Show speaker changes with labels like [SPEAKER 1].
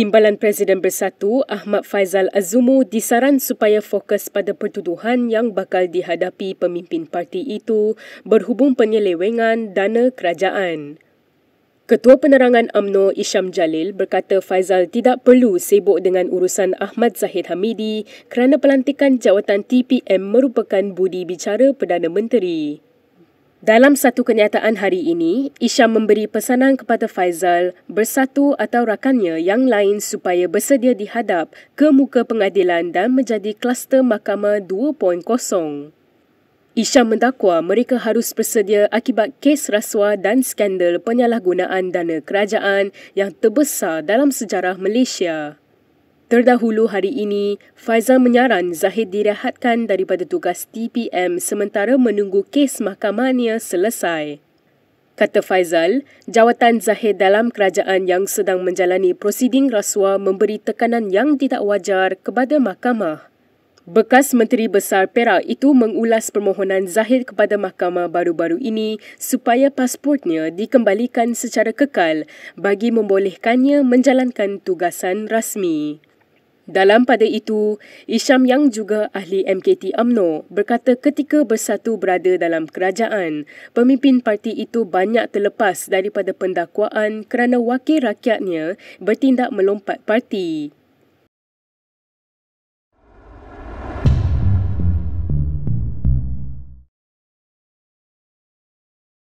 [SPEAKER 1] Timbalan Presiden Bersatu Ahmad Faizal Azumu disaran supaya fokus pada pertuduhan yang bakal dihadapi pemimpin parti itu berhubung penyelewengan dana kerajaan. Ketua Penerangan Amno Isham Jalil berkata Faizal tidak perlu sibuk dengan urusan Ahmad Zahid Hamidi kerana pelantikan jawatan TPM merupakan budi bicara Perdana Menteri. Dalam satu kenyataan hari ini, Isha memberi pesanan kepada Faizal bersatu atau rakannya yang lain supaya bersedia dihadap ke muka pengadilan dan menjadi kluster mahkamah 2.0. Isham mendakwa mereka harus bersedia akibat kes rasuah dan skandal penyalahgunaan dana kerajaan yang terbesar dalam sejarah Malaysia. Terdahulu hari ini, Faizal menyaran Zahid direhatkan daripada tugas TPM sementara menunggu kes mahkamahnya selesai. Kata Faizal, jawatan Zahid dalam kerajaan yang sedang menjalani prosiding rasuah memberi tekanan yang tidak wajar kepada mahkamah. Bekas Menteri Besar Perak itu mengulas permohonan Zahid kepada mahkamah baru-baru ini supaya pasportnya dikembalikan secara kekal bagi membolehkannya menjalankan tugasan rasmi. Dalam pada itu, Isham yang juga ahli MKT AMNO berkata ketika bersatu berada dalam kerajaan, pemimpin parti itu banyak terlepas daripada pendakwaan kerana wakil rakyatnya bertindak melompat parti.